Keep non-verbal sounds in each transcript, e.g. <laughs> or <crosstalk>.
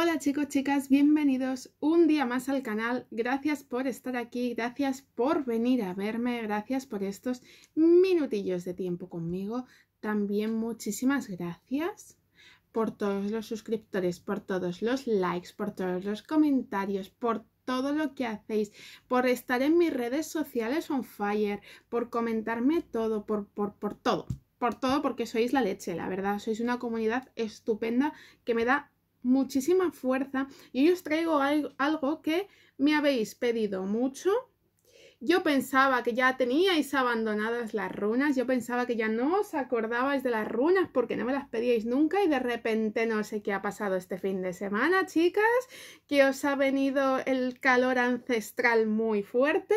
Hola chicos, chicas, bienvenidos un día más al canal. Gracias por estar aquí, gracias por venir a verme, gracias por estos minutillos de tiempo conmigo. También muchísimas gracias por todos los suscriptores, por todos los likes, por todos los comentarios, por todo lo que hacéis, por estar en mis redes sociales on fire, por comentarme todo, por, por, por todo, por todo porque sois la leche, la verdad, sois una comunidad estupenda que me da muchísima fuerza y hoy os traigo algo que me habéis pedido mucho. Yo pensaba que ya teníais abandonadas las runas, yo pensaba que ya no os acordabais de las runas porque no me las pedíais nunca y de repente no sé qué ha pasado este fin de semana, chicas, que os ha venido el calor ancestral muy fuerte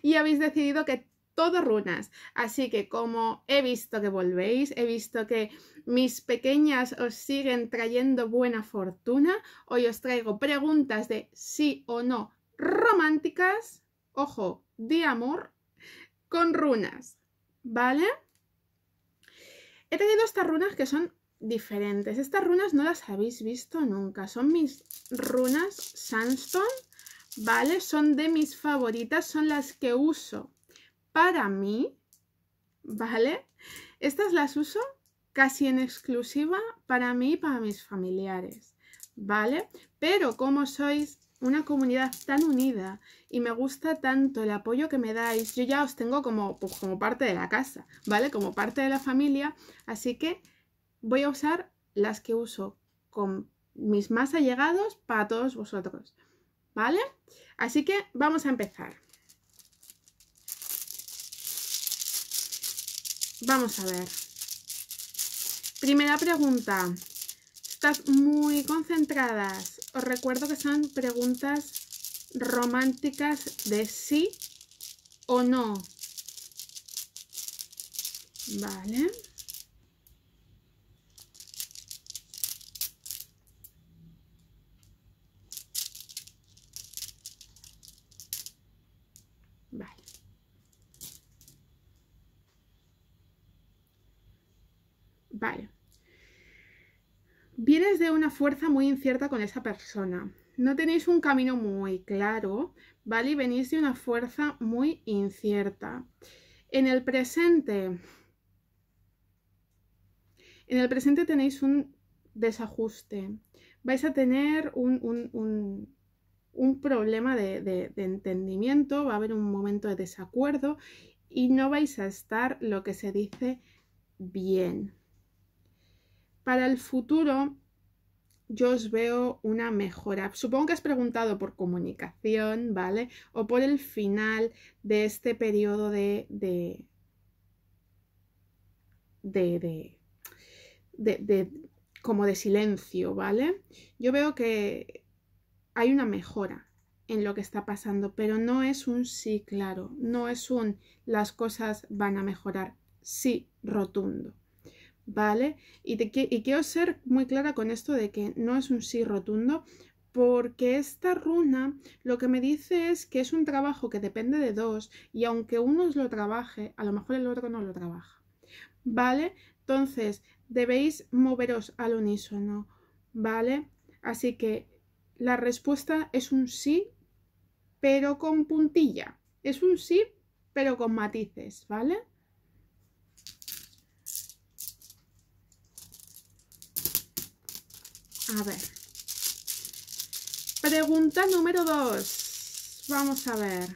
y habéis decidido que todo runas. Así que como he visto que volvéis, he visto que mis pequeñas os siguen trayendo buena fortuna, hoy os traigo preguntas de sí o no románticas, ojo, de amor, con runas, ¿vale? He traído estas runas que son diferentes. Estas runas no las habéis visto nunca. Son mis runas Sandstone, ¿vale? Son de mis favoritas, son las que uso para mí, ¿vale? Estas las uso casi en exclusiva para mí y para mis familiares, ¿vale? Pero como sois una comunidad tan unida y me gusta tanto el apoyo que me dais, yo ya os tengo como, pues, como parte de la casa, ¿vale? Como parte de la familia, así que voy a usar las que uso con mis más allegados para todos vosotros, ¿vale? Así que vamos a empezar. Vamos a ver. Primera pregunta. Estás muy concentradas. Os recuerdo que son preguntas románticas de sí o no. Vale. de una fuerza muy incierta con esa persona. No tenéis un camino muy claro, ¿vale? Y venís de una fuerza muy incierta. En el presente, en el presente tenéis un desajuste. Vais a tener un, un, un, un problema de, de, de entendimiento, va a haber un momento de desacuerdo y no vais a estar lo que se dice bien. Para el futuro yo os veo una mejora. Supongo que has preguntado por comunicación, ¿vale? O por el final de este periodo de, de, de, de, como de silencio, ¿vale? Yo veo que hay una mejora en lo que está pasando, pero no es un sí claro, no es un las cosas van a mejorar, sí rotundo. ¿vale? Y, quiero ser muy clara con esto de que no es un sí rotundo, porque esta runa lo que me dice es que es un trabajo que depende de dos y aunque uno lo trabaje, a lo mejor el otro no lo trabaja. ¿Vale? Entonces, debéis moveros al unísono, ¿vale? Así que la respuesta es un sí, pero con puntilla. Es un sí, pero con matices, ¿vale? A ver. Pregunta número 2. Vamos a ver.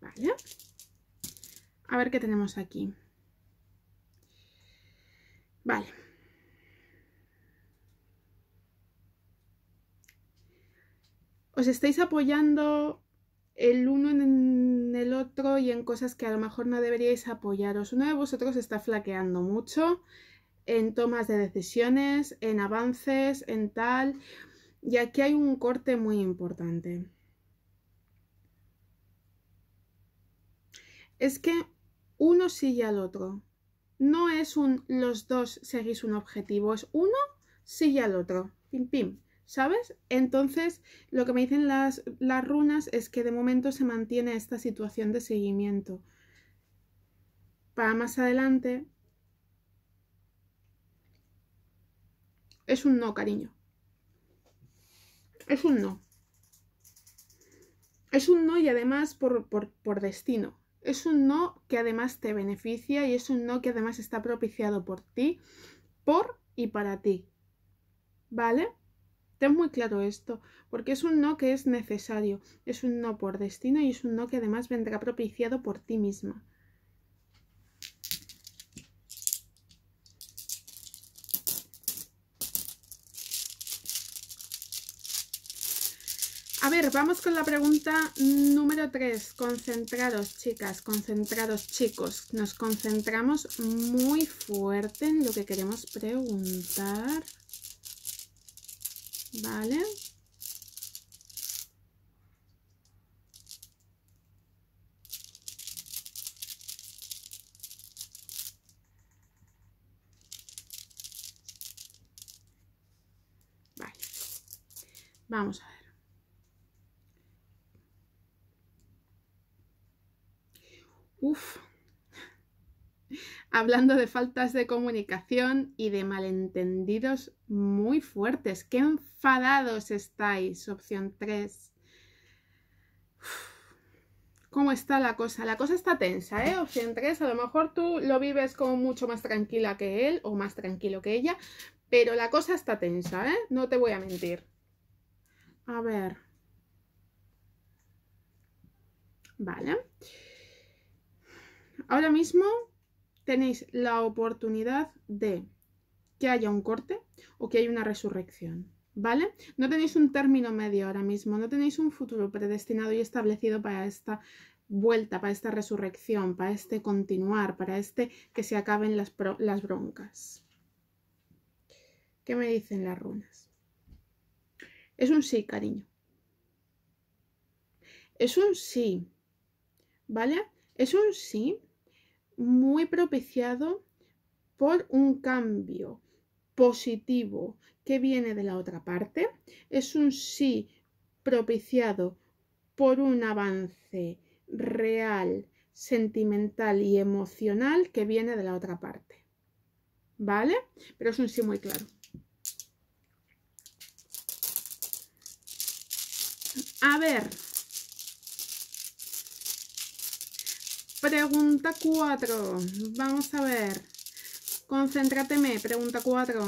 Vale. A ver qué tenemos aquí. estáis apoyando el uno en el otro y en cosas que a lo mejor no deberíais apoyaros. Uno de vosotros está flaqueando mucho en tomas de decisiones, en avances, en tal. Y aquí hay un corte muy importante. Es que uno sigue al otro. No es un los dos seguís un objetivo, es uno sigue al otro. Pim, pim. ¿sabes? Entonces, lo que me dicen las, runas es que de momento se mantiene esta situación de seguimiento. Para más adelante... Es un no, cariño. Es un no. Es un no y además por, por, por destino. Es un no que además te beneficia y es un no que además está propiciado por ti, por y para ti. ¿Vale? Ten muy claro esto, porque es un no que es necesario, es un no por destino y es un no que además vendrá propiciado por ti misma. A ver, vamos con la pregunta número 3. Concentrados, chicas, concentrados, chicos. Nos concentramos muy fuerte en lo que queremos preguntar. Vale. Vale. Vamos a ver. Uf hablando de faltas de comunicación y de malentendidos muy fuertes. ¡Qué enfadados estáis! Opción 3. ¿Cómo está la cosa? La cosa está tensa, ¿eh? Opción 3, a lo mejor tú lo vives como mucho más tranquila que él o más tranquilo que ella, pero la cosa está tensa, ¿eh? No te voy a mentir. A ver. Vale. Ahora mismo tenéis la oportunidad de que haya un corte o que haya una resurrección. ¿Vale? No tenéis un término medio ahora mismo, no tenéis un futuro predestinado y establecido para esta vuelta, para esta resurrección, para este continuar, para este que se acaben las, las broncas. ¿Qué me dicen las runas? Es un sí, cariño. Es un sí. ¿Vale? Es un sí muy propiciado por un cambio positivo que viene de la otra parte, es un sí propiciado por un avance real, sentimental y emocional que viene de la otra parte. ¿Vale? Pero es un sí muy claro. A ver, Pregunta 4. Vamos a ver. Concéntrateme. Pregunta 4.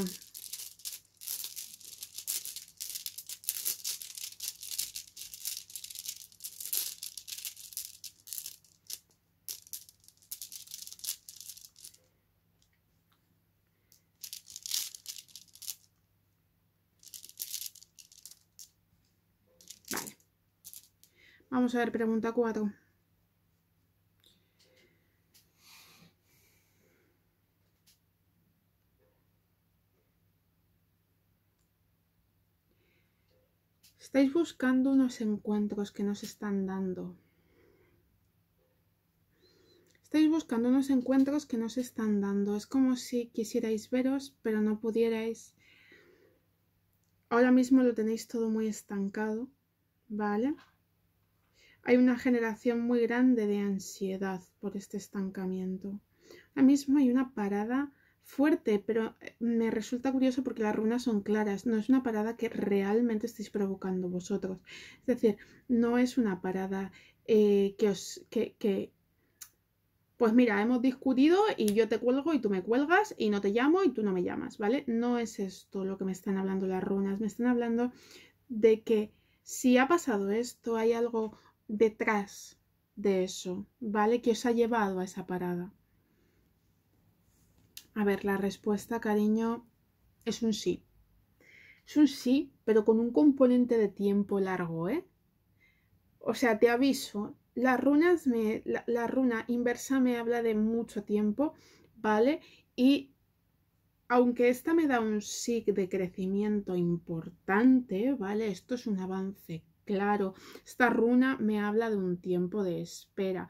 Vale. Vamos a ver pregunta 4. Estáis buscando unos encuentros que nos están dando. Estáis buscando unos encuentros que nos están dando. Es como si quisierais veros, pero no pudierais. Ahora mismo lo tenéis todo muy estancado, ¿vale? Hay una generación muy grande de ansiedad por este estancamiento. Ahora mismo hay una parada fuerte, pero eh, me resulta curioso porque las runas son claras, no es una parada que realmente estéis provocando vosotros. Es decir, no es una parada eh, que os... Que, que, pues mira, hemos discutido y yo te cuelgo y tú me cuelgas y no te llamo y tú no me llamas, ¿vale? No es esto lo que me están hablando las runas, me están hablando de que si ha pasado esto, hay algo detrás de eso, ¿vale? Que os ha llevado a esa parada. A ver, la respuesta, cariño, es un sí. Es un sí, pero con un componente de tiempo largo, ¿eh? O sea, te aviso, las runas la, runa inversa me habla de mucho tiempo, ¿vale? Y aunque esta me da un sí de crecimiento importante, ¿vale? Esto es un avance claro. Esta runa me habla de un tiempo de espera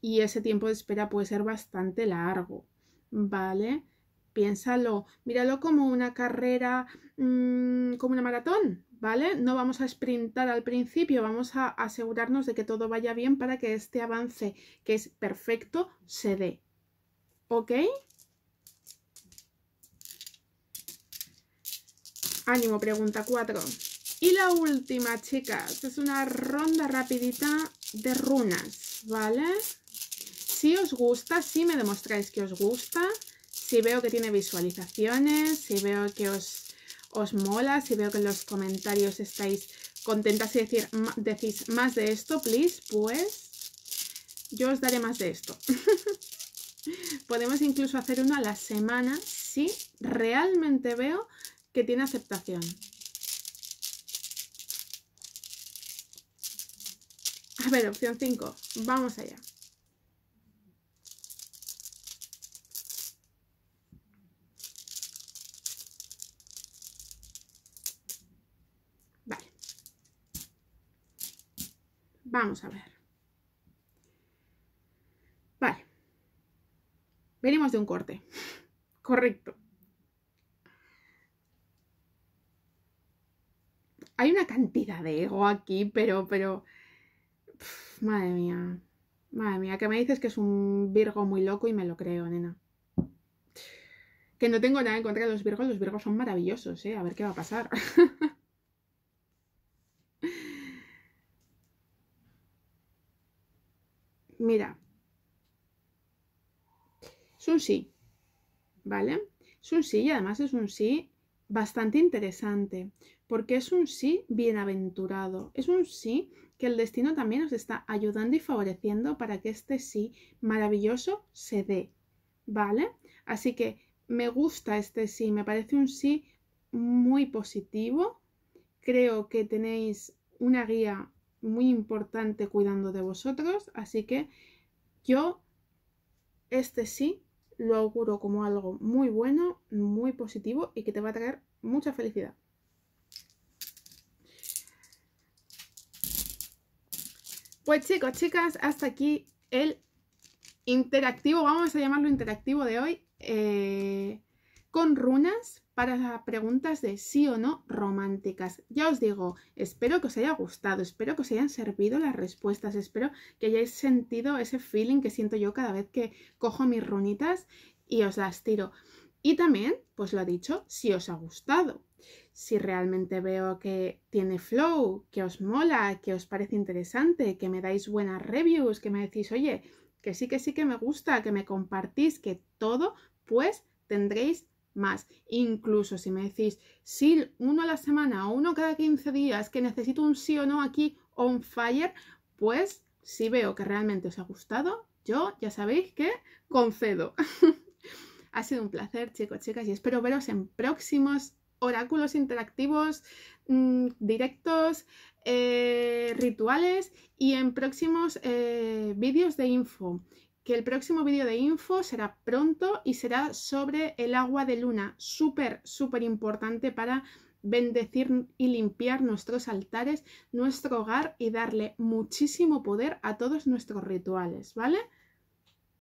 y ese tiempo de espera puede ser bastante largo, ¿vale? Piénsalo, míralo como una carrera, mm, como una maratón, ¿vale? No vamos a sprintar al principio, vamos a asegurarnos de que todo vaya bien para que este avance, que es perfecto, se dé. ¿Ok? Ánimo, pregunta 4. Y la última, chicas, es una ronda rapidita de runas, ¿vale? Si os gusta, si me demostráis que os gusta, si veo que tiene visualizaciones, si veo que os, mola, si veo que en los comentarios estáis contentas y decir, decís más de esto, please, pues yo os daré más de esto. <laughs> Podemos incluso hacer uno a la semana si realmente veo que tiene aceptación. A ver, opción 5. Vamos allá. Vamos a ver. Vale. Venimos de un corte. <laughs> Correcto. Hay una cantidad de ego aquí, pero, pero... madre mía. Madre mía, que me dices que es un Virgo muy loco y me lo creo, nena. Que no tengo nada en contra de los Virgos, los Virgos son maravillosos, ¿eh? A ver qué va a pasar. <laughs> mira, es un sí, ¿vale? Es un sí y además es un sí bastante interesante, porque es un sí bienaventurado, es un sí que el destino también os está ayudando y favoreciendo para que este sí maravilloso se dé, ¿vale? Así que me gusta este sí, me parece un sí muy positivo, creo que tenéis una guía muy importante cuidando de vosotros, así que yo este sí lo auguro como algo muy bueno, muy positivo y que te va a traer mucha felicidad. Pues chicos, chicas, hasta aquí el interactivo, vamos a llamarlo interactivo de hoy, eh, con runas para preguntas de sí o no románticas. Ya os digo, espero que os haya gustado, espero que os hayan servido las respuestas, espero que hayáis sentido ese feeling que siento yo cada vez que cojo mis runitas y os las tiro. Y también, pues lo dicho, si os ha gustado, si realmente veo que tiene flow, que os mola, que os parece interesante, que me dais buenas reviews, que me decís, oye, que sí, que sí, que me gusta, que me compartís, que todo, pues tendréis más. Incluso si me decís, sí, uno a la semana o uno cada 15 días, que necesito un sí o no aquí on fire, pues si veo que realmente os ha gustado, yo ya sabéis que concedo. <laughs> ha sido un placer, chicos, chicas, y espero veros en próximos oráculos interactivos, mm, directos, eh, rituales y en próximos eh, vídeos de info que el próximo vídeo de info será pronto y será sobre el agua de luna, súper, súper importante para bendecir y limpiar nuestros altares, nuestro hogar y darle muchísimo poder a todos nuestros rituales, ¿vale?